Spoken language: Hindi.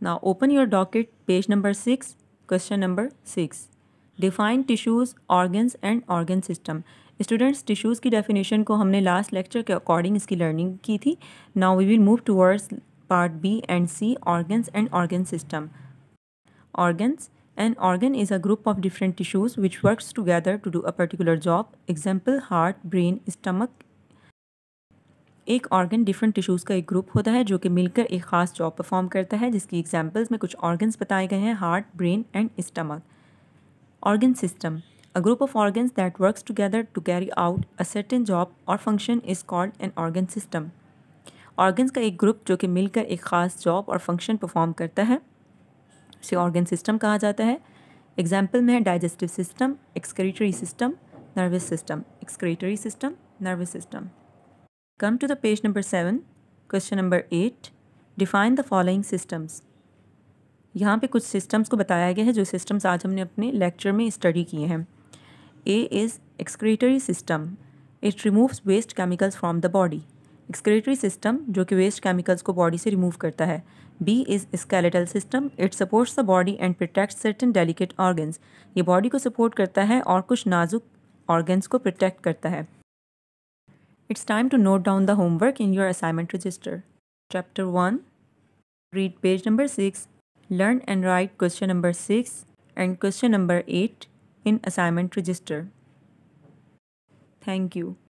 Now open your docket page number 6 question number 6 define tissues organs and organ system students tissues की डेफिनेशन को हमने लास्ट लेक्चर के अकॉर्डिंग इसकी लर्निंग की थी now we will move towards part B and C organs and organ system organs An organ is a group of different tissues which works together to do a particular job. Example, heart, brain, stomach, एक ऑर्गन डिफरेंट टिश्यूज़ का एक ग्रुप होता है जो कि मिलकर एक ख़ास जॉब परफॉर्म करता है जिसकी एग्जांपल्स में कुछ ऑर्गन्स बताए गए हैं heart brain and stomach organ system a group of organs that works together to carry out a certain job और function is called an organ system organs का एक ग्रुप जो कि मिलकर एक ख़ास जॉब और फंक्शन परफॉर्म करता है उसे ऑर्गन सिस्टम कहा जाता है एग्जाम्पल में है digestive system excretory system nervous system excretory system nervous system Come to the page number 7, question number 8. Define the following systems यहाँ पे कुछ सिस्टम्स को बताया गया है जो सिस्टम्स आज हमने अपने लेक्चर में स्टडी किए हैं A is excretory system it removes waste chemicals from the body excretory system जो कि वेस्ट केमिकल्स को बॉडी से रिमूव करता है B is skeletal system it supports the body and protect certain delicate organs ये बॉडी को सपोर्ट करता है और कुछ नाजुक ऑर्गन्स को प्रोटेक्ट करता है It's time to note down the homework in your assignment register. Chapter 1 Read page number 6, learn and write question number 6 and question number 8 in assignment register. Thank you.